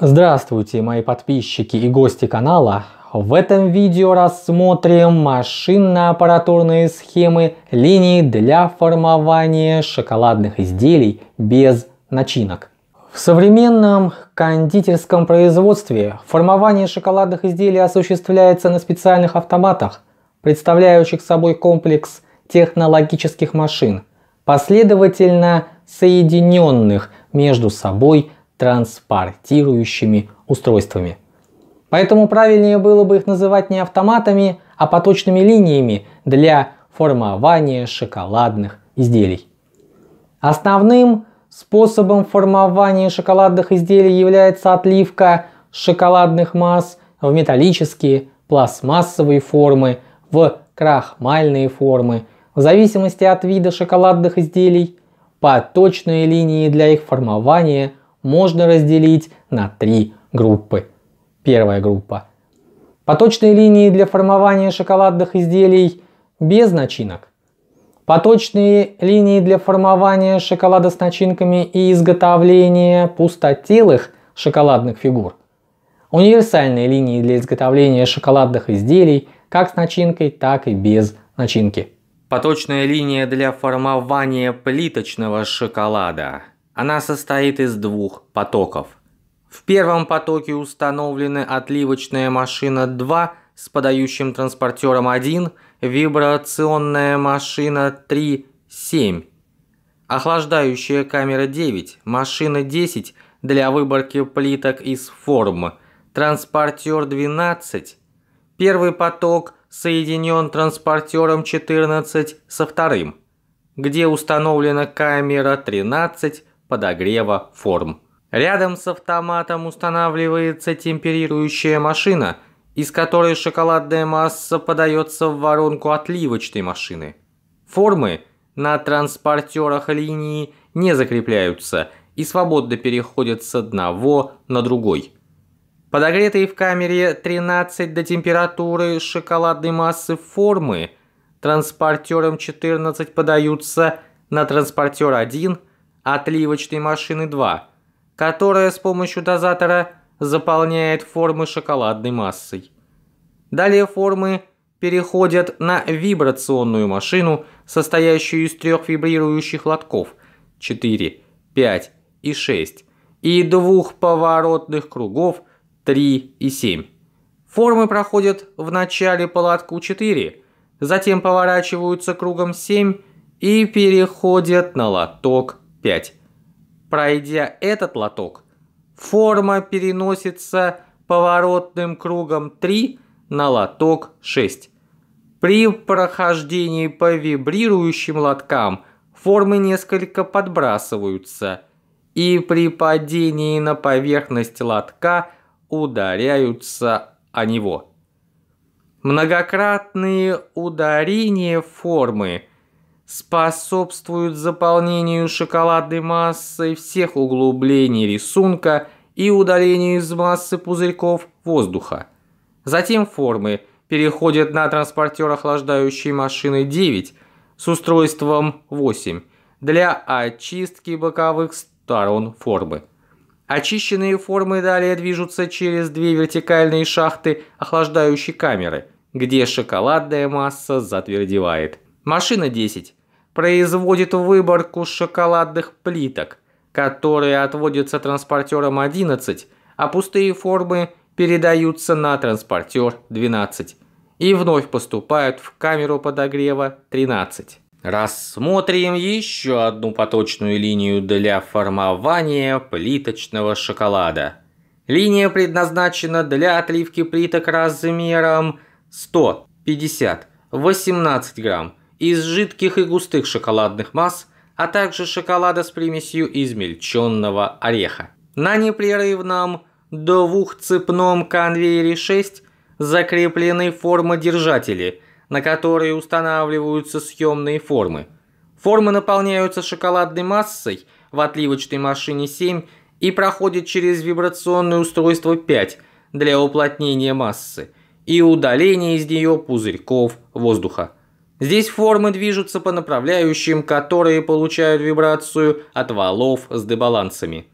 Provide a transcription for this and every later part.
Здравствуйте, мои подписчики и гости канала. В этом видео рассмотрим машинно-аппаратурные схемы линий для формования шоколадных изделий без начинок. В современном кондитерском производстве формование шоколадных изделий осуществляется на специальных автоматах, представляющих собой комплекс технологических машин, последовательно соединенных между собой транспортирующими устройствами. Поэтому правильнее было бы их называть не автоматами, а поточными линиями для формования шоколадных изделий. Основным способом формования шоколадных изделий является отливка шоколадных масс в металлические, пластмассовые формы, в крахмальные формы. В зависимости от вида шоколадных изделий, поточные линии для их формования – можно разделить на три группы. Первая группа. Поточные линии для формования шоколадных изделий без начинок. Поточные линии для формования шоколада с начинками и изготовления пустотелых шоколадных фигур. Универсальные линии для изготовления шоколадных изделий как с начинкой, так и без начинки. Поточная линия для формования плиточного шоколада. Она состоит из двух потоков. В первом потоке установлены отливочная машина 2 с подающим транспортером 1, вибрационная машина 3, 7. Охлаждающая камера 9, машина 10 для выборки плиток из форм, транспортер 12. Первый поток соединен транспортером 14 со вторым, где установлена камера 13 подогрева форм. Рядом с автоматом устанавливается темперирующая машина, из которой шоколадная масса подается в воронку отливочной машины. Формы на транспортерах линии не закрепляются и свободно переходят с одного на другой. Подогретые в камере 13 до температуры шоколадной массы формы транспортером 14 подаются на транспортер 1 – отливочной машины 2, которая с помощью дозатора заполняет формы шоколадной массой. Далее формы переходят на вибрационную машину, состоящую из трех вибрирующих лотков 4, 5 и 6 и двух поворотных кругов 3 и 7. Формы проходят в начале по лотку 4, затем поворачиваются кругом 7 и переходят на лоток 5. Пройдя этот лоток, форма переносится поворотным кругом 3 на лоток 6. При прохождении по вибрирующим лоткам формы несколько подбрасываются, и при падении на поверхность лотка ударяются о него. Многократные ударения формы – способствуют заполнению шоколадной массой всех углублений рисунка и удалению из массы пузырьков воздуха. Затем формы переходят на транспортер охлаждающей машины 9 с устройством 8 для очистки боковых сторон формы. Очищенные формы далее движутся через две вертикальные шахты охлаждающей камеры, где шоколадная масса затвердевает. Машина 10 производит выборку шоколадных плиток, которые отводятся транспортером 11, а пустые формы передаются на транспортер 12 и вновь поступают в камеру подогрева 13. Рассмотрим еще одну поточную линию для формования плиточного шоколада. Линия предназначена для отливки плиток размером 100, 50, 18 грамм из жидких и густых шоколадных масс, а также шоколада с примесью измельченного ореха. На непрерывном двухцепном конвейере 6 закреплены формодержатели, на которые устанавливаются съемные формы. Формы наполняются шоколадной массой в отливочной машине 7 и проходят через вибрационное устройство 5 для уплотнения массы и удаления из нее пузырьков воздуха. Здесь формы движутся по направляющим, которые получают вибрацию от валов с дебалансами.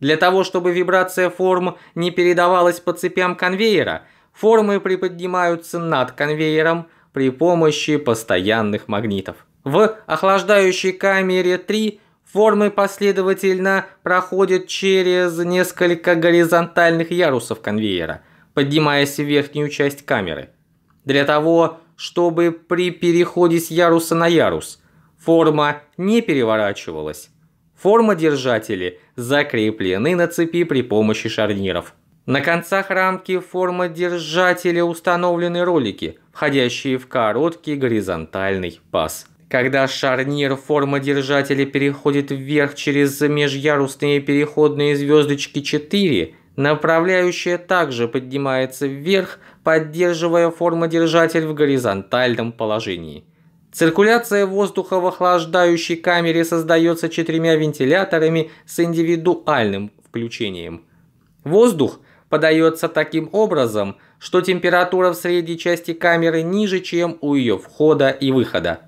Для того, чтобы вибрация форм не передавалась по цепям конвейера, формы приподнимаются над конвейером при помощи постоянных магнитов. В охлаждающей камере 3 формы последовательно проходят через несколько горизонтальных ярусов конвейера, поднимаясь в верхнюю часть камеры. Для того, чтобы при переходе с яруса на ярус форма не переворачивалась. Формодержатели закреплены на цепи при помощи шарниров. На концах рамки формодержателя установлены ролики, входящие в короткий горизонтальный паз. Когда шарнир формодержателя переходит вверх через межярусные переходные звездочки 4, Направляющая также поднимается вверх, поддерживая формодержатель в горизонтальном положении. Циркуляция воздуха в охлаждающей камере создается четырьмя вентиляторами с индивидуальным включением. Воздух подается таким образом, что температура в средней части камеры ниже, чем у ее входа и выхода.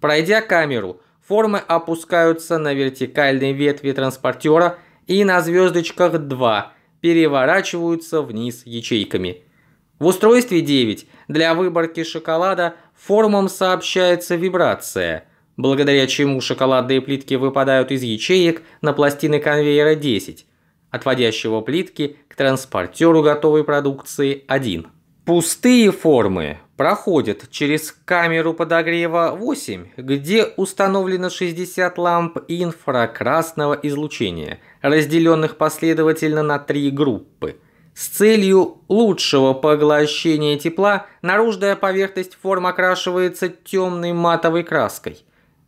Пройдя камеру, формы опускаются на вертикальной ветви транспортера и на звездочках 2 переворачиваются вниз ячейками. В устройстве 9 для выборки шоколада формам сообщается вибрация, благодаря чему шоколадные плитки выпадают из ячеек на пластины конвейера 10, отводящего плитки к транспортеру готовой продукции 1. Пустые формы проходит через камеру подогрева 8, где установлено 60 ламп инфракрасного излучения, разделенных последовательно на три группы. С целью лучшего поглощения тепла наружная поверхность форм окрашивается темной матовой краской.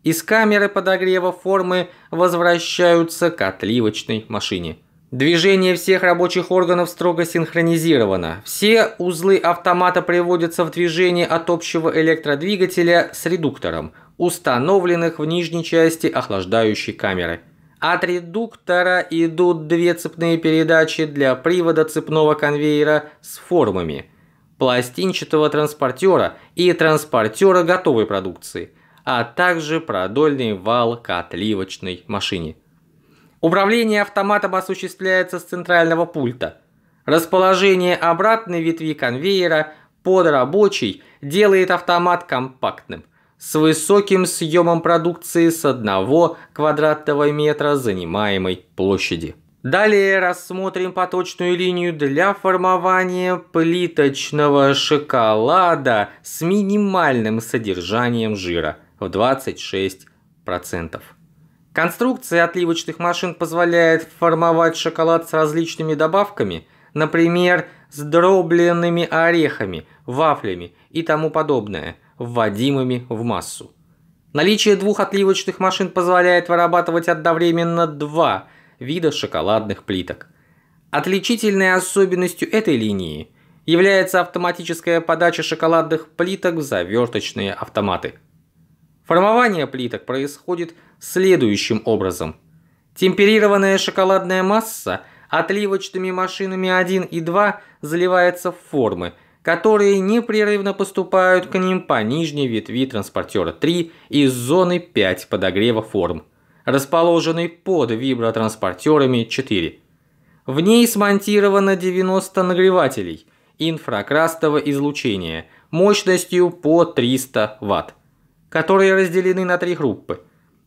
Из камеры подогрева формы возвращаются к отливочной машине – Движение всех рабочих органов строго синхронизировано. Все узлы автомата приводятся в движение от общего электродвигателя с редуктором, установленных в нижней части охлаждающей камеры. От редуктора идут две цепные передачи для привода цепного конвейера с формами, пластинчатого транспортера и транспортера готовой продукции, а также продольный вал к отливочной машине. Управление автоматом осуществляется с центрального пульта. Расположение обратной ветви конвейера под рабочий делает автомат компактным, с высоким съемом продукции с одного квадратного метра занимаемой площади. Далее рассмотрим поточную линию для формования плиточного шоколада с минимальным содержанием жира в 26%. Конструкция отливочных машин позволяет формовать шоколад с различными добавками, например, с дробленными орехами, вафлями и тому подобное, вводимыми в массу. Наличие двух отливочных машин позволяет вырабатывать одновременно два вида шоколадных плиток. Отличительной особенностью этой линии является автоматическая подача шоколадных плиток в заверточные автоматы – Формование плиток происходит следующим образом. Темперированная шоколадная масса отливочными машинами 1 и 2 заливается в формы, которые непрерывно поступают к ним по нижней ветви транспортера 3 из зоны 5 подогрева форм, расположенной под вибротранспортерами 4. В ней смонтировано 90 нагревателей инфракрасного излучения мощностью по 300 Вт которые разделены на три группы.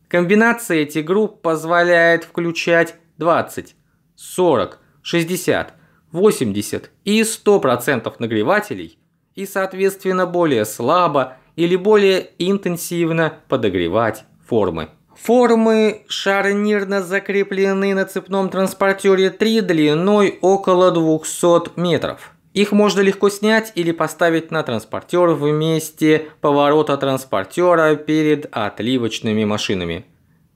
Комбинация этих групп позволяет включать 20, 40, 60, 80 и 100% нагревателей и, соответственно, более слабо или более интенсивно подогревать формы. Формы шарнирно закреплены на цепном транспортере 3 длиной около 200 метров. Их можно легко снять или поставить на транспортер в месте поворота транспортера перед отливочными машинами.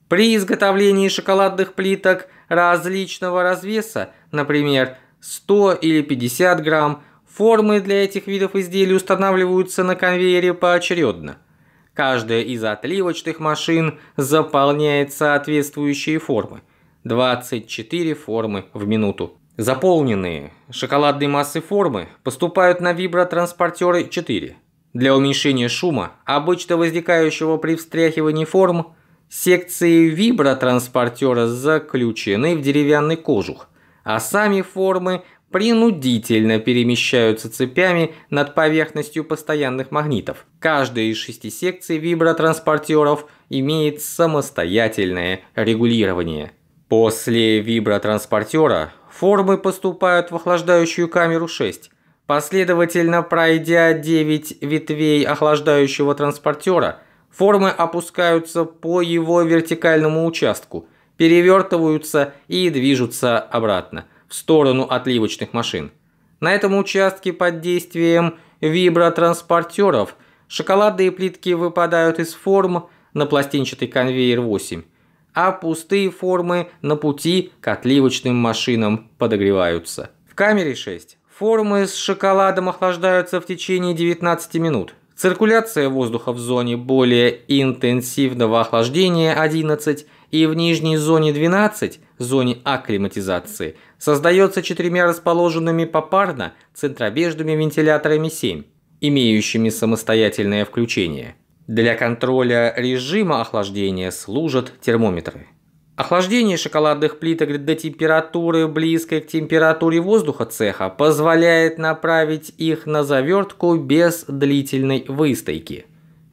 При изготовлении шоколадных плиток различного развеса, например, 100 или 50 грамм, формы для этих видов изделий устанавливаются на конвейере поочередно. Каждая из отливочных машин заполняет соответствующие формы. 24 формы в минуту. Заполненные шоколадной массы формы поступают на вибротранспортеры 4. Для уменьшения шума, обычно возникающего при встряхивании форм, секции вибротранспортера заключены в деревянный кожух, а сами формы принудительно перемещаются цепями над поверхностью постоянных магнитов. Каждая из шести секций вибротранспортеров имеет самостоятельное регулирование. После вибротранспортера Формы поступают в охлаждающую камеру 6. Последовательно пройдя 9 ветвей охлаждающего транспортера, формы опускаются по его вертикальному участку, перевертываются и движутся обратно, в сторону отливочных машин. На этом участке под действием вибротранспортеров шоколадные плитки выпадают из форм на пластинчатый конвейер 8 а пустые формы на пути к отливочным машинам подогреваются. В камере 6. Формы с шоколадом охлаждаются в течение 19 минут. Циркуляция воздуха в зоне более интенсивного охлаждения 11 и в нижней зоне 12, зоне акклиматизации, создается четырьмя расположенными попарно центробежными вентиляторами 7, имеющими самостоятельное включение. Для контроля режима охлаждения служат термометры. Охлаждение шоколадных плиток до температуры, близкой к температуре воздуха цеха, позволяет направить их на завертку без длительной выстойки.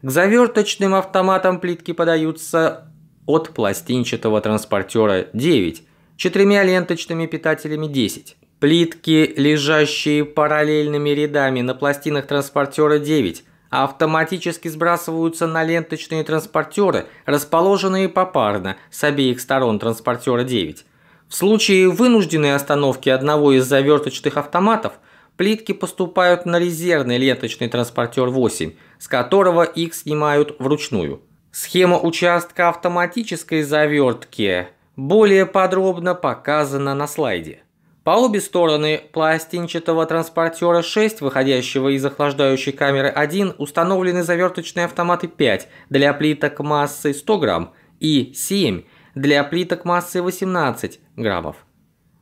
К заверточным автоматам плитки подаются от пластинчатого транспортера 9, четырьмя ленточными питателями 10. Плитки, лежащие параллельными рядами на пластинах транспортера 9, автоматически сбрасываются на ленточные транспортеры, расположенные попарно с обеих сторон транспортера 9. В случае вынужденной остановки одного из заверточных автоматов плитки поступают на резервный ленточный транспортер 8, с которого их снимают вручную. Схема участка автоматической завертки более подробно показана на слайде. По обе стороны пластинчатого транспортера 6, выходящего из охлаждающей камеры 1, установлены заверточные автоматы 5 для плиток массы 100 грамм и 7 для плиток массы 18 граммов.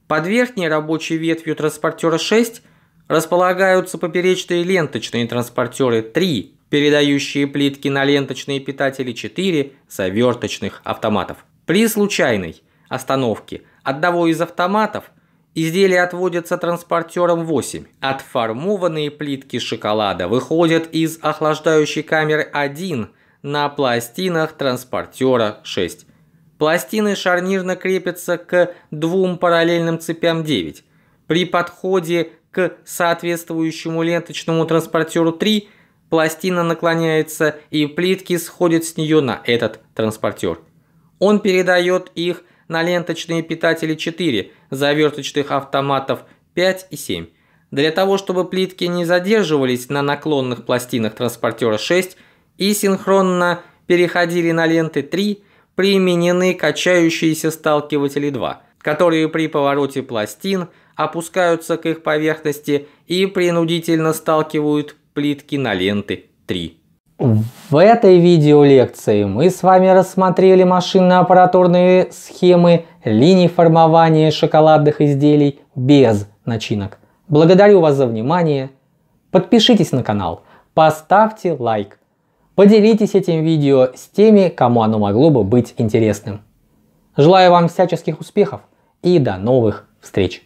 Под верхней рабочей ветвью транспортера 6 располагаются поперечные ленточные транспортеры 3, передающие плитки на ленточные питатели 4 заверточных автоматов. При случайной остановке одного из автоматов – Изделия отводятся транспортером 8. Отформованные плитки шоколада выходят из охлаждающей камеры 1 на пластинах транспортера 6. Пластины шарнирно крепятся к двум параллельным цепям 9. При подходе к соответствующему ленточному транспортеру 3 пластина наклоняется и плитки сходят с нее на этот транспортер. Он передает их на ленточные питатели 4, заверточных автоматов 5 и 7. Для того, чтобы плитки не задерживались на наклонных пластинах транспортера 6 и синхронно переходили на ленты 3, применены качающиеся сталкиватели 2, которые при повороте пластин опускаются к их поверхности и принудительно сталкивают плитки на ленты 3. В этой видеолекции мы с вами рассмотрели машинно-аппаратурные схемы линий формования шоколадных изделий без начинок. Благодарю вас за внимание. Подпишитесь на канал, поставьте лайк. Поделитесь этим видео с теми, кому оно могло бы быть интересным. Желаю вам всяческих успехов и до новых встреч!